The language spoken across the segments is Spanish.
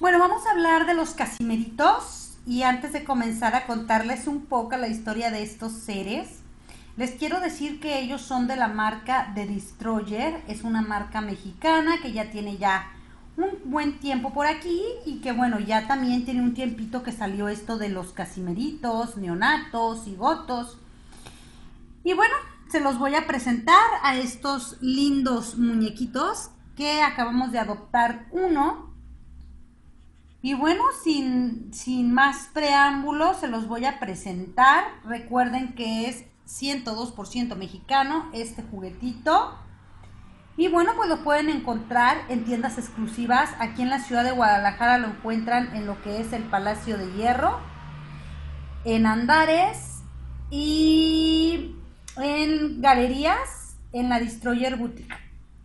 Bueno, vamos a hablar de los casimeritos y antes de comenzar a contarles un poco la historia de estos seres, les quiero decir que ellos son de la marca de Destroyer, es una marca mexicana que ya tiene ya un buen tiempo por aquí y que bueno, ya también tiene un tiempito que salió esto de los casimeritos, neonatos, y Gotos Y bueno, se los voy a presentar a estos lindos muñequitos que acabamos de adoptar uno y bueno, sin, más preámbulos, se los voy a presentar. Recuerden que es 102% mexicano este juguetito. Y bueno, pues lo pueden encontrar en tiendas exclusivas. Aquí en la ciudad de Guadalajara lo encuentran en lo que es el Palacio de Hierro, en Andares y en galerías, en la Destroyer Boutique.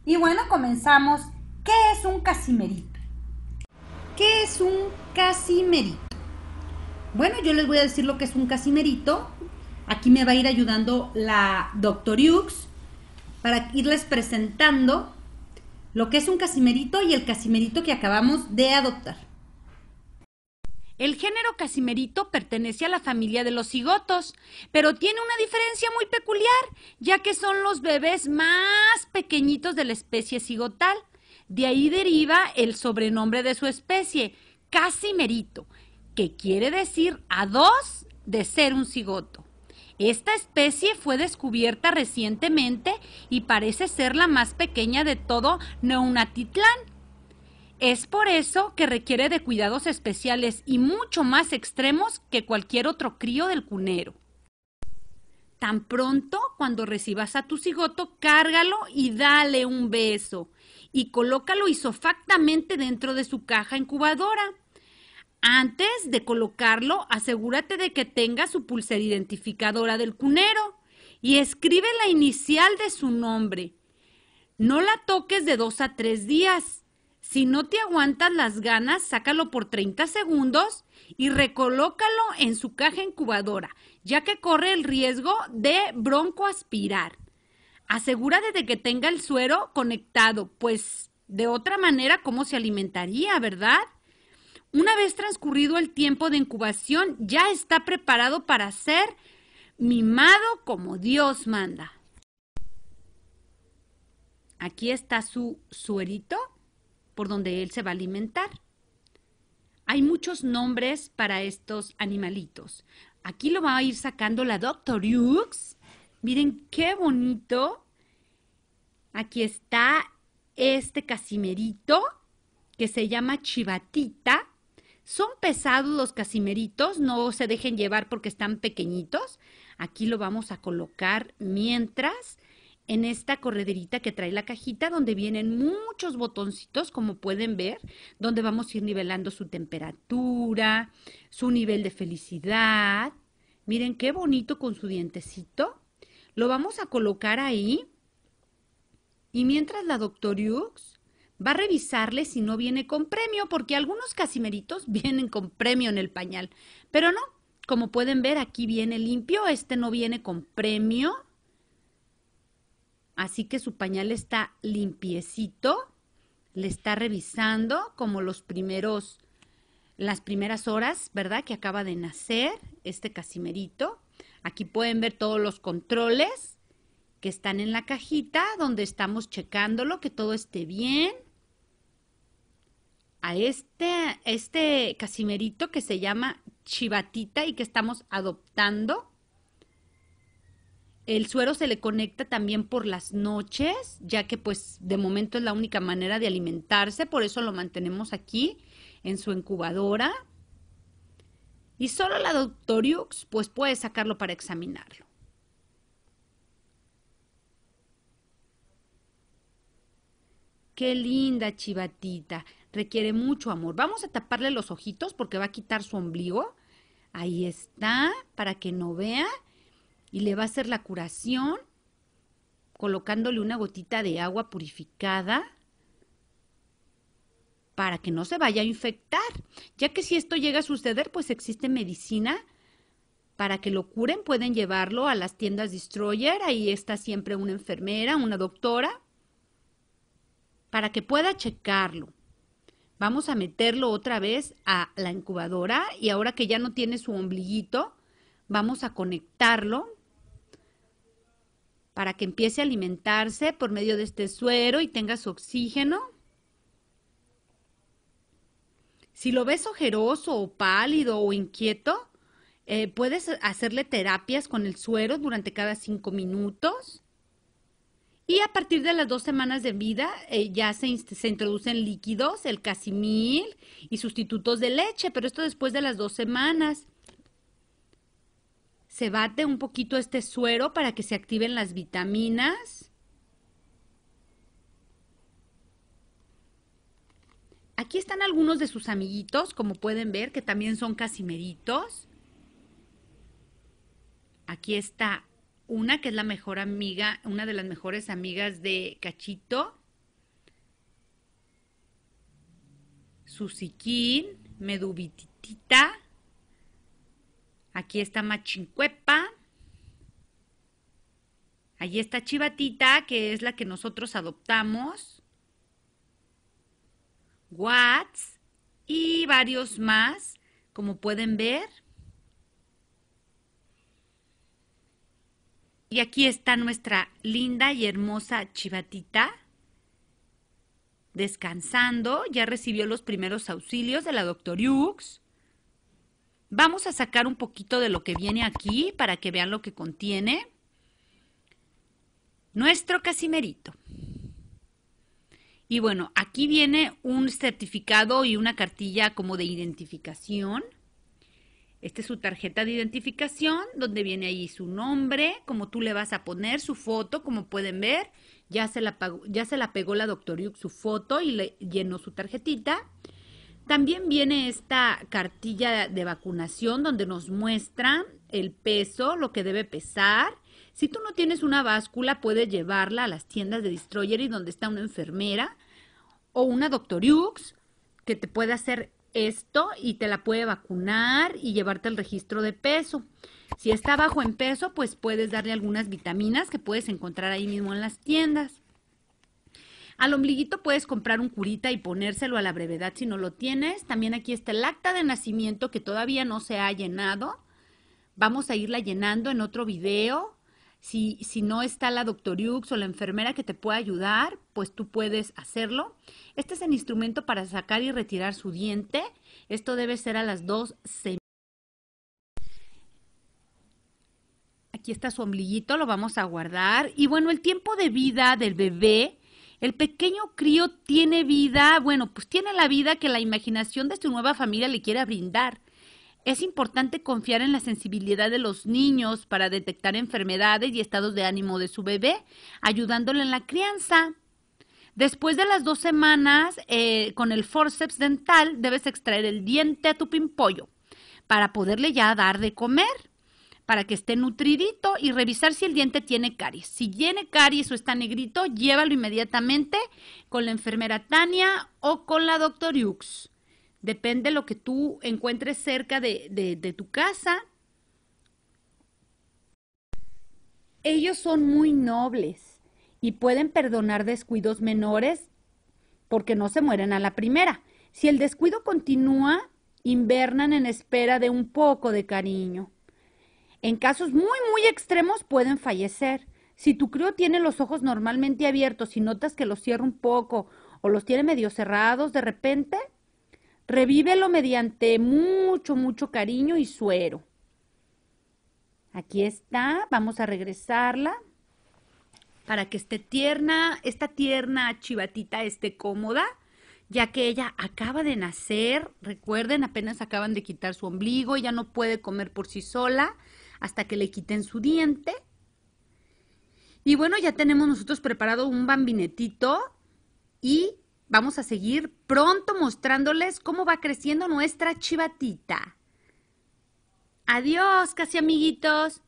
Y bueno, comenzamos. ¿Qué es un casimerito? ¿Qué es un casimerito? Bueno, yo les voy a decir lo que es un casimerito. Aquí me va a ir ayudando la doctor Yux para irles presentando lo que es un casimerito y el casimerito que acabamos de adoptar. El género casimerito pertenece a la familia de los cigotos, pero tiene una diferencia muy peculiar, ya que son los bebés más pequeñitos de la especie cigotal. De ahí deriva el sobrenombre de su especie, casimerito, que quiere decir a dos de ser un cigoto. Esta especie fue descubierta recientemente y parece ser la más pequeña de todo Neunatitlán. Es por eso que requiere de cuidados especiales y mucho más extremos que cualquier otro crío del cunero. Tan pronto cuando recibas a tu cigoto, cárgalo y dale un beso y colócalo isofactamente dentro de su caja incubadora. Antes de colocarlo, asegúrate de que tenga su pulsera identificadora del cunero y escribe la inicial de su nombre. No la toques de dos a tres días. Si no te aguantas las ganas, sácalo por 30 segundos y recolócalo en su caja incubadora, ya que corre el riesgo de broncoaspirar asegúrate de que tenga el suero conectado, pues de otra manera, ¿cómo se alimentaría, verdad? Una vez transcurrido el tiempo de incubación, ya está preparado para ser mimado como Dios manda. Aquí está su suerito por donde él se va a alimentar. Hay muchos nombres para estos animalitos. Aquí lo va a ir sacando la Doctor Hughes. Miren qué bonito Aquí está este casimerito que se llama chivatita. Son pesados los casimeritos, no se dejen llevar porque están pequeñitos. Aquí lo vamos a colocar mientras en esta correderita que trae la cajita donde vienen muchos botoncitos, como pueden ver, donde vamos a ir nivelando su temperatura, su nivel de felicidad. Miren qué bonito con su dientecito. Lo vamos a colocar ahí y mientras la doctor Hughes va a revisarle si no viene con premio, porque algunos casimeritos vienen con premio en el pañal, pero no, como pueden ver aquí viene limpio, este no viene con premio, así que su pañal está limpiecito, le está revisando como los primeros, las primeras horas, ¿verdad? Que acaba de nacer este casimerito. Aquí pueden ver todos los controles que están en la cajita donde estamos checándolo, que todo esté bien. A este, este casimerito que se llama Chivatita y que estamos adoptando. El suero se le conecta también por las noches, ya que pues de momento es la única manera de alimentarse, por eso lo mantenemos aquí en su incubadora. Y solo la doctoriux pues puede sacarlo para examinarlo. Qué linda chivatita. Requiere mucho amor. Vamos a taparle los ojitos porque va a quitar su ombligo. Ahí está, para que no vea. Y le va a hacer la curación colocándole una gotita de agua purificada para que no se vaya a infectar. Ya que si esto llega a suceder, pues existe medicina para que lo curen. Pueden llevarlo a las tiendas Destroyer. Ahí está siempre una enfermera, una doctora para que pueda checarlo. Vamos a meterlo otra vez a la incubadora y ahora que ya no tiene su ombliguito, vamos a conectarlo para que empiece a alimentarse por medio de este suero y tenga su oxígeno. Si lo ves ojeroso o pálido o inquieto, eh, puedes hacerle terapias con el suero durante cada cinco minutos. Y a partir de las dos semanas de vida eh, ya se, se, introducen líquidos, el casimil y sustitutos de leche, pero esto después de las dos semanas. Se bate un poquito este suero para que se activen las vitaminas. Aquí están algunos de sus amiguitos, como pueden ver, que también son casimeritos. Aquí está una que es la mejor amiga, una de las mejores amigas de Cachito, Susiquín, Medubititita. Aquí está Machincuepa. Allí está Chivatita, que es la que nosotros adoptamos. Watts y varios más, como pueden ver. Y aquí está nuestra linda y hermosa chivatita descansando, ya recibió los primeros auxilios de la doctor Hughes. Vamos a sacar un poquito de lo que viene aquí para que vean lo que contiene. Nuestro casimerito. Y bueno, aquí viene un certificado y una cartilla como de identificación. Esta es su tarjeta de identificación, donde viene ahí su nombre, como tú le vas a poner, su foto, como pueden ver. Ya se la, ya se la pegó la doctor Yuk su foto y le llenó su tarjetita. También viene esta cartilla de vacunación donde nos muestra el peso, lo que debe pesar. Si tú no tienes una báscula, puedes llevarla a las tiendas de Destroyer y donde está una enfermera o una doctor Yux que te puede hacer esto y te la puede vacunar y llevarte el registro de peso. Si está bajo en peso, pues puedes darle algunas vitaminas que puedes encontrar ahí mismo en las tiendas. Al ombliguito puedes comprar un curita y ponérselo a la brevedad si no lo tienes. También aquí está el acta de nacimiento que todavía no se ha llenado. Vamos a irla llenando en otro video si, si no está la doctoriux o la enfermera que te pueda ayudar, pues tú puedes hacerlo. Este es el instrumento para sacar y retirar su diente. Esto debe ser a las dos semanas. Aquí está su ombliguito, lo vamos a guardar. Y bueno, el tiempo de vida del bebé el pequeño crío tiene vida, bueno, pues tiene la vida que la imaginación de su nueva familia le quiera brindar. Es importante confiar en la sensibilidad de los niños para detectar enfermedades y estados de ánimo de su bebé, ayudándole en la crianza. Después de las dos semanas, eh, con el forceps dental, debes extraer el diente a tu pimpollo para poderle ya dar de comer, para que esté nutridito y revisar si el diente tiene caries. Si tiene caries o está negrito, llévalo inmediatamente con la enfermera Tania o con la doctor Yux. Depende de lo que tú encuentres cerca de, de, tu casa. Ellos son muy nobles y pueden perdonar descuidos menores porque no se mueren a la primera. Si el descuido continúa, invernan en espera de un poco de cariño. En casos muy, muy extremos pueden fallecer. Si tu crío tiene los ojos normalmente abiertos y notas que los cierra un poco o los tiene medio cerrados de repente, Revívelo mediante mucho, mucho cariño y suero. Aquí está, vamos a regresarla para que esté tierna, esta tierna chivatita esté cómoda, ya que ella acaba de nacer, recuerden, apenas acaban de quitar su ombligo, ya no puede comer por sí sola hasta que le quiten su diente. Y bueno, ya tenemos nosotros preparado un bambinetito y Vamos a seguir pronto mostrándoles cómo va creciendo nuestra chivatita. Adiós, casi amiguitos.